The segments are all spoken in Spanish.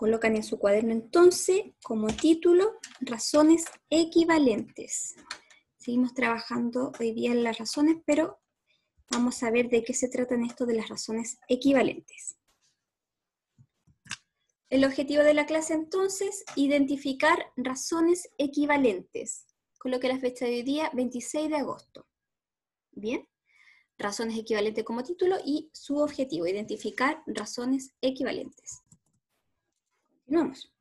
Colocan en su cuaderno entonces como título razones equivalentes. Seguimos trabajando hoy día en las razones, pero vamos a ver de qué se trata en esto de las razones equivalentes. El objetivo de la clase entonces, identificar razones equivalentes. Coloque la fecha de hoy día, 26 de agosto. Bien, razones equivalentes como título y su objetivo, identificar razones equivalentes. Vamos.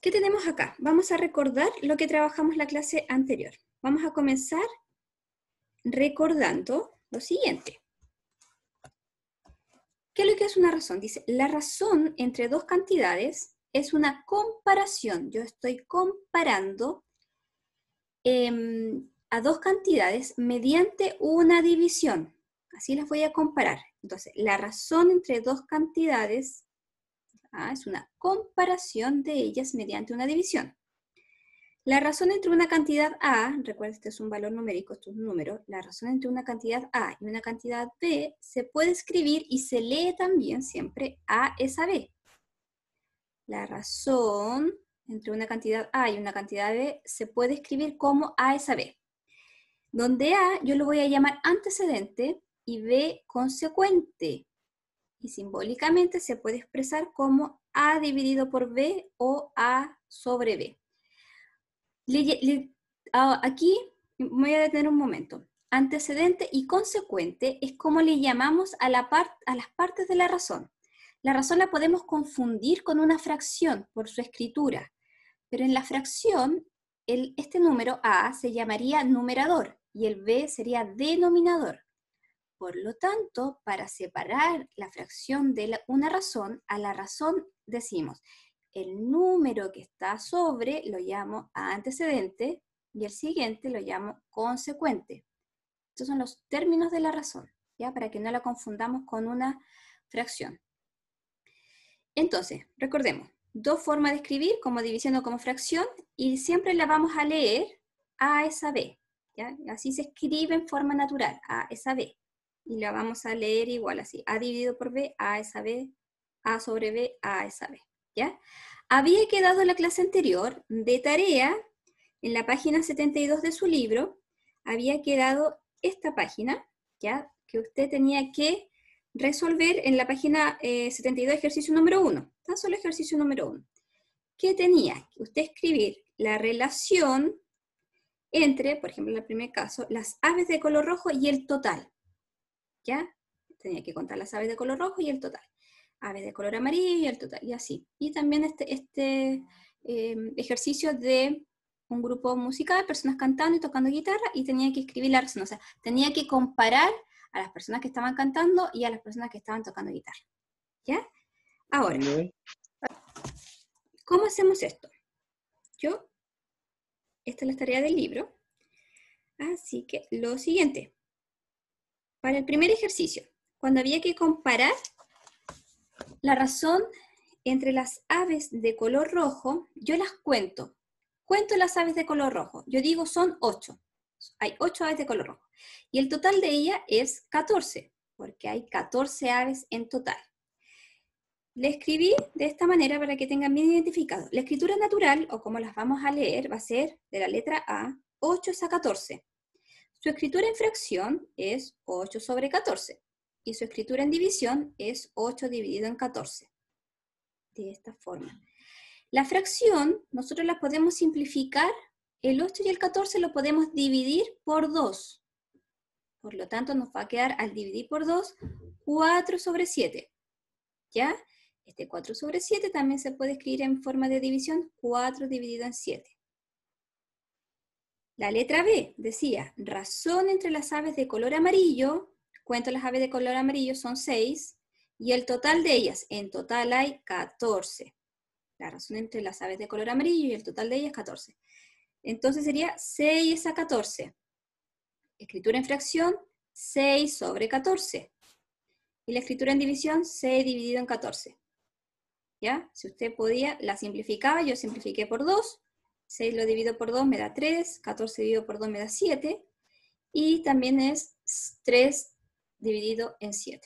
¿Qué tenemos acá? Vamos a recordar lo que trabajamos la clase anterior. Vamos a comenzar recordando lo siguiente. ¿Qué es lo que es una razón? Dice, la razón entre dos cantidades es una comparación. Yo estoy comparando em, a dos cantidades mediante una división. Así las voy a comparar. Entonces, la razón entre dos cantidades Ah, es una comparación de ellas mediante una división. La razón entre una cantidad A, recuerda este es un valor numérico, esto es un número, la razón entre una cantidad A y una cantidad B se puede escribir y se lee también siempre A es a B. La razón entre una cantidad A y una cantidad B se puede escribir como A es a B. Donde A yo lo voy a llamar antecedente y B consecuente y simbólicamente se puede expresar como A dividido por B o A sobre B. aquí voy a detener un momento. Antecedente y consecuente es como le llamamos a, la a las partes de la razón. La razón la podemos confundir con una fracción por su escritura, pero en la fracción el, este número A se llamaría numerador y el B sería denominador. Por lo tanto, para separar la fracción de una razón a la razón decimos el número que está sobre lo llamo antecedente y el siguiente lo llamo consecuente. Estos son los términos de la razón, ¿ya? Para que no la confundamos con una fracción. Entonces, recordemos, dos formas de escribir, como división o como fracción, y siempre la vamos a leer A esa B, ¿ya? Así se escribe en forma natural, A esa B y la vamos a leer igual así. A dividido por B, A es a B, A sobre B, A es B. ¿Ya? Había quedado en la clase anterior de tarea, en la página 72 de su libro, había quedado esta página, ¿ya? Que usted tenía que resolver en la página 72, eh, ejercicio número 1. Tan solo ejercicio número 1. ¿Qué tenía? Usted escribir la relación entre, por ejemplo, en el primer caso, las aves de color rojo y el total. Tenía que contar las aves de color rojo y el total. Aves de color amarillo y el total, y así. Y también este, este eh, ejercicio de un grupo musical, personas cantando y tocando guitarra, y tenía que escribir la razón. O sea, tenía que comparar a las personas que estaban cantando y a las personas que estaban tocando guitarra. ¿Ya? Ahora, ¿cómo hacemos esto? Yo, esta es la tarea del libro. Así que lo siguiente, para el primer ejercicio, cuando había que comparar la razón entre las aves de color rojo, yo las cuento. Cuento las aves de color rojo. Yo digo son ocho. Hay ocho aves de color rojo. Y el total de ellas es 14, porque hay 14 aves en total. Le escribí de esta manera para que tengan bien identificado. La escritura natural, o como las vamos a leer, va a ser de la letra A, 8 es a 14. Su escritura en fracción es 8 sobre 14 y su escritura en división es 8 dividido en 14. De esta forma. La fracción nosotros la podemos simplificar, el 8 y el 14 lo podemos dividir por 2. Por lo tanto nos va a quedar al dividir por 2, 4 sobre 7. ¿Ya? Este 4 sobre 7 también se puede escribir en forma de división, 4 dividido en 7. La letra B decía, razón entre las aves de color amarillo, cuento las aves de color amarillo, son seis, y el total de ellas, en total hay 14. La razón entre las aves de color amarillo y el total de ellas, 14. Entonces sería 6 a 14. Escritura en fracción, 6 sobre 14. Y la escritura en división, 6 dividido en 14. ¿Ya? Si usted podía, la simplificaba, yo simplifiqué por 2, 6 lo divido por 2 me da 3, 14 dividido por 2 me da 7, y también es 3 dividido en 7.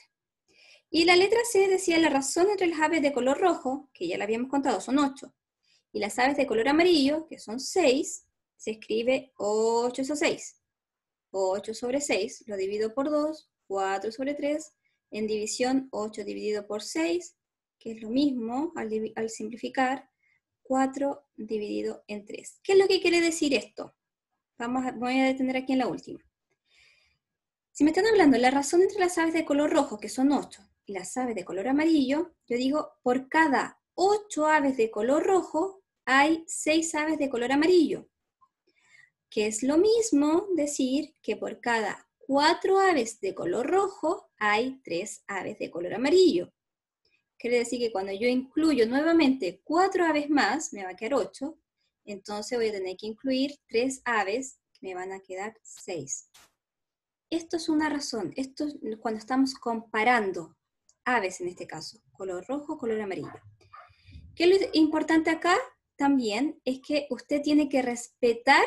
Y la letra C decía la razón entre las aves de color rojo, que ya la habíamos contado, son 8, y las aves de color amarillo, que son 6, se escribe 8 sobre 6. 8 sobre 6 lo divido por 2, 4 sobre 3, en división 8 dividido por 6, que es lo mismo al, al simplificar, 4 dividido en 3. ¿Qué es lo que quiere decir esto? Vamos a, voy a detener aquí en la última. Si me están hablando la razón entre las aves de color rojo, que son 8, y las aves de color amarillo, yo digo, por cada 8 aves de color rojo, hay 6 aves de color amarillo, que es lo mismo decir que por cada 4 aves de color rojo, hay 3 aves de color amarillo. Quiere decir que cuando yo incluyo nuevamente cuatro aves más, me va a quedar ocho, entonces voy a tener que incluir tres aves, me van a quedar seis. Esto es una razón, esto es cuando estamos comparando aves en este caso, color rojo, color amarillo. ¿Qué es lo importante acá? También es que usted tiene que respetar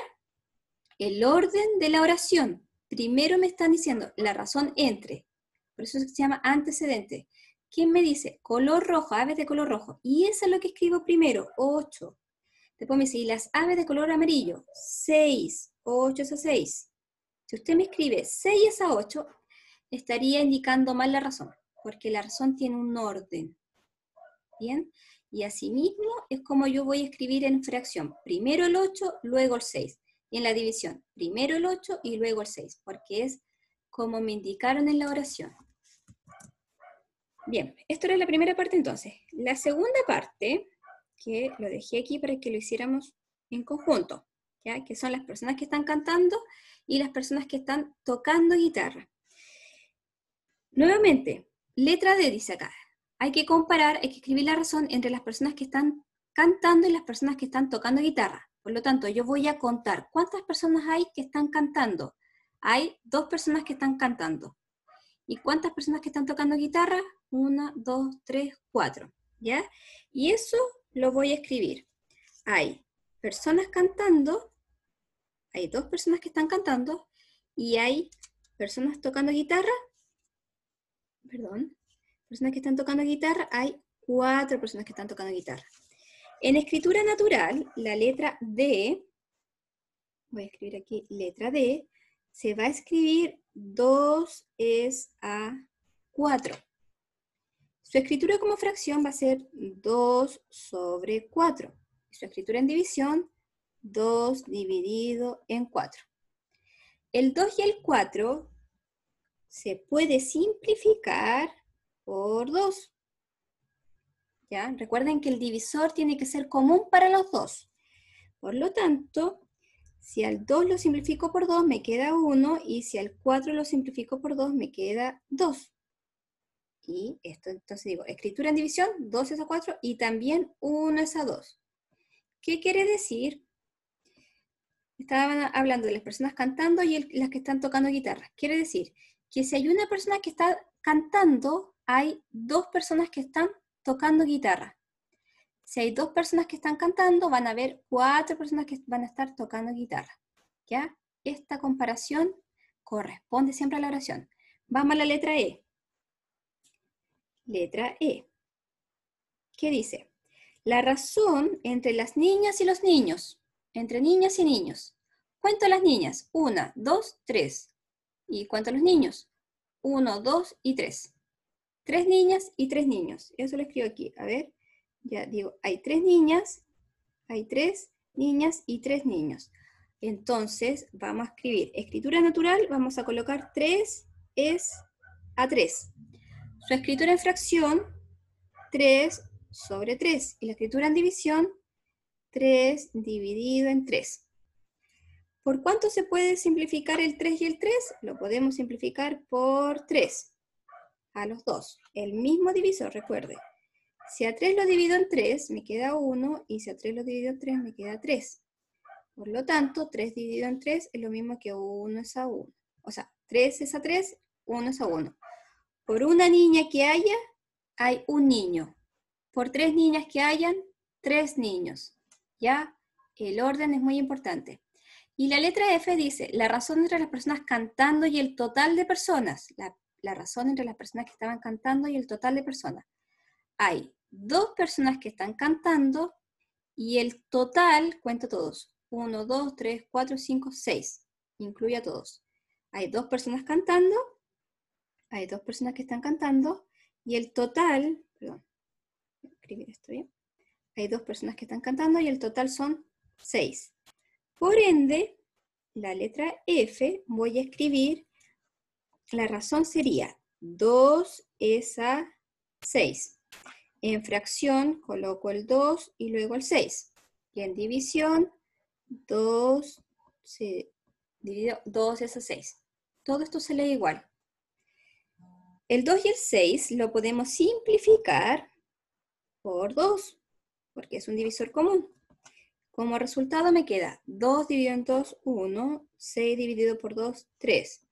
el orden de la oración. Primero me están diciendo la razón entre, por eso se llama antecedente. ¿Quién me dice? Color rojo, aves de color rojo. Y eso es lo que escribo primero, 8. Después me dice, ¿y las aves de color amarillo? 6, 8 es a 6. Si usted me escribe 6 es a 8, estaría indicando mal la razón, porque la razón tiene un orden. ¿Bien? Y mismo es como yo voy a escribir en fracción. Primero el 8, luego el 6. Y en la división, primero el 8 y luego el 6, porque es como me indicaron en la oración. Bien, esto era la primera parte entonces. La segunda parte, que lo dejé aquí para que lo hiciéramos en conjunto, que son las personas que están cantando y las personas que están tocando guitarra. Nuevamente, letra D dice acá. Hay que comparar, hay que escribir la razón entre las personas que están cantando y las personas que están tocando guitarra. Por lo tanto, yo voy a contar cuántas personas hay que están cantando. Hay dos personas que están cantando. ¿Y cuántas personas que están tocando guitarra? Una, dos, tres, cuatro. ¿Ya? Y eso lo voy a escribir. Hay personas cantando, hay dos personas que están cantando y hay personas tocando guitarra, perdón, personas que están tocando guitarra, hay cuatro personas que están tocando guitarra. En escritura natural, la letra D, voy a escribir aquí letra D, se va a escribir 2 es a 4. Su escritura como fracción va a ser 2 sobre 4. Su escritura en división, 2 dividido en 4. El 2 y el 4 se puede simplificar por 2. ¿Ya? Recuerden que el divisor tiene que ser común para los dos. Por lo tanto, si al 2 lo simplifico por 2 me queda 1 y si al 4 lo simplifico por 2 me queda 2. Y esto entonces digo, escritura en división, 2 es a 4 y también 1 es a 2. ¿Qué quiere decir? Estaban hablando de las personas cantando y las que están tocando guitarra. Quiere decir que si hay una persona que está cantando, hay dos personas que están tocando guitarra si hay dos personas que están cantando, van a haber cuatro personas que van a estar tocando guitarra. ¿Ya? Esta comparación corresponde siempre a la oración. Vamos a la letra E. Letra E. ¿Qué dice? La razón entre las niñas y los niños. Entre niñas y niños. Cuento a las niñas. Una, dos, tres. ¿Y cuánto a los niños? Uno, dos y tres. Tres niñas y tres niños. Eso lo escribo aquí. A ver. Ya digo, hay tres niñas, hay tres niñas y tres niños. Entonces, vamos a escribir escritura natural, vamos a colocar 3 es a 3. Su escritura en fracción, 3 sobre 3. Y la escritura en división, 3 dividido en 3. ¿Por cuánto se puede simplificar el 3 y el 3? Lo podemos simplificar por 3 a los dos. El mismo divisor, recuerde. Si a 3 lo divido en 3, me queda 1, y si a 3 lo divido en 3, me queda 3. Por lo tanto, 3 dividido en 3 es lo mismo que 1 es a 1. O sea, 3 es a 3, 1 es a 1. Por una niña que haya, hay un niño. Por tres niñas que hayan, tres niños. ¿Ya? El orden es muy importante. Y la letra F dice, la razón entre las personas cantando y el total de personas. La, la razón entre las personas que estaban cantando y el total de personas. Hay dos personas que están cantando y el total cuento todos. uno, dos, tres, cuatro, cinco, seis. Incluye a todos. Hay dos personas cantando, hay dos personas que están cantando y el total, perdón, voy escribir esto bien. Hay dos personas que están cantando y el total son seis. Por ende, la letra F voy a escribir, la razón sería dos, es a 6. En fracción coloco el 2 y luego el 6. Y en división, 2 2 es a 6. Todo esto se lee igual. El 2 y el 6 lo podemos simplificar por 2, porque es un divisor común. Como resultado me queda 2 dividido en 2, 1, 6 dividido por 2, 3.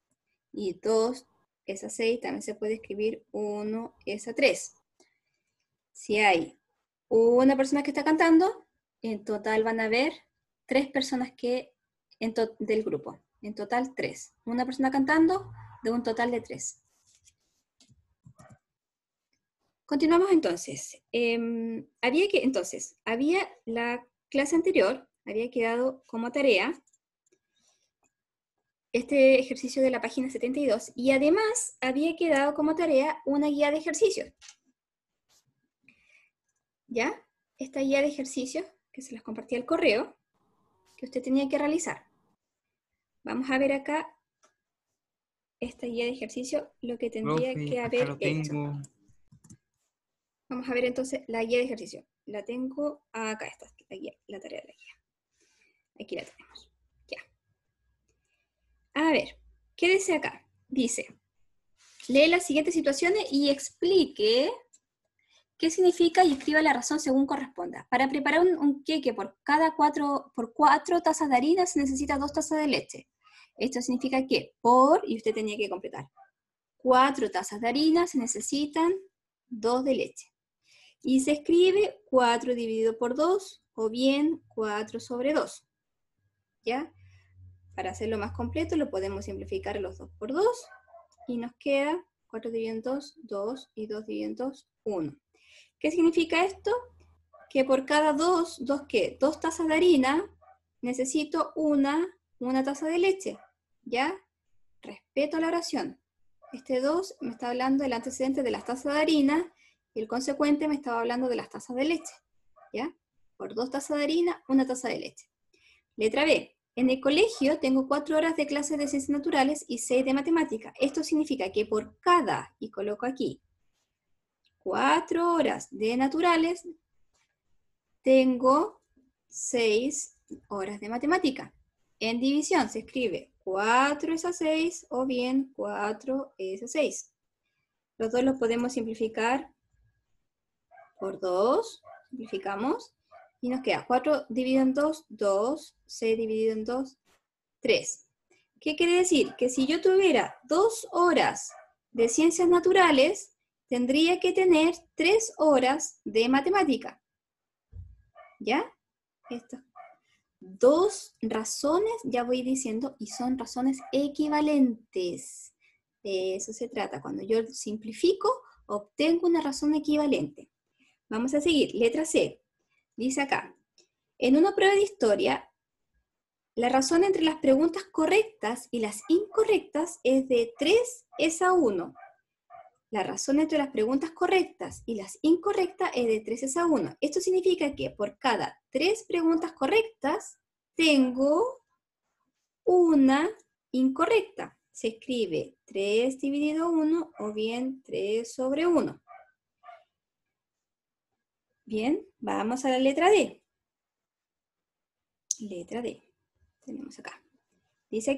Y 2 es a 6, también se puede escribir 1 es a 3 si hay una persona que está cantando, en total van a haber tres personas que en del grupo. En total tres. Una persona cantando de un total de tres. Continuamos entonces. Em, había que, entonces, había la clase anterior, había quedado como tarea este ejercicio de la página 72 y además había quedado como tarea una guía de ejercicios ¿ya? Esta guía de ejercicios que se las compartí al correo que usted tenía que realizar. Vamos a ver acá esta guía de ejercicio, lo que tendría que haber hecho. Vamos a ver entonces la guía de ejercicio. La tengo acá, esta la, la tarea de la guía. Aquí la tenemos. Ya. A ver, qué dice acá. Dice, lee las siguientes situaciones y explique qué significa y escriba la razón según corresponda. Para preparar un, un queque por cada cuatro, por cuatro tazas de harina se necesita dos tazas de leche. Esto significa que por, y usted tenía que completar, cuatro tazas de harina se necesitan dos de leche. Y se escribe 4 dividido por 2 o bien 4 sobre 2. ¿Ya? Para hacerlo más completo lo podemos simplificar los 2 por 2 y nos queda 4 dividido en 2, 2 y 2 dividido en 2, 1. ¿Qué significa esto? Que por cada dos, dos, ¿qué? dos tazas de harina, necesito una, una taza de leche. ¿Ya? Respeto la oración. Este 2 me está hablando del antecedente de las tazas de harina y el consecuente me estaba hablando de las tazas de leche. ¿Ya? Por dos tazas de harina, una taza de leche. Letra B. En el colegio tengo cuatro horas de clases de ciencias naturales y seis de matemática. Esto significa que por cada, y coloco aquí, 4 horas de naturales, tengo 6 horas de matemática. En división se escribe 4 es a 6 o bien 4 es a 6. Los dos los podemos simplificar por 2, simplificamos, y nos queda 4 dividido en 2, 2, 6 dividido en 2, 3. ¿Qué quiere decir? Que si yo tuviera 2 horas de ciencias naturales, tendría que tener tres horas de matemática. ¿Ya? dos razones, ya voy diciendo, y son razones equivalentes. De eso se trata. Cuando yo simplifico, obtengo una razón equivalente. Vamos a seguir. Letra C. Dice acá, en una prueba de historia, la razón entre las preguntas correctas y las incorrectas es de 3 es a 1. La razón entre las preguntas correctas y las incorrectas es de 3 a 1. Esto significa que por cada 3 preguntas correctas, tengo una incorrecta. Se escribe 3 dividido 1 o bien 3 sobre 1. Bien, vamos a la letra D. Letra D. Tenemos acá. Dice aquí.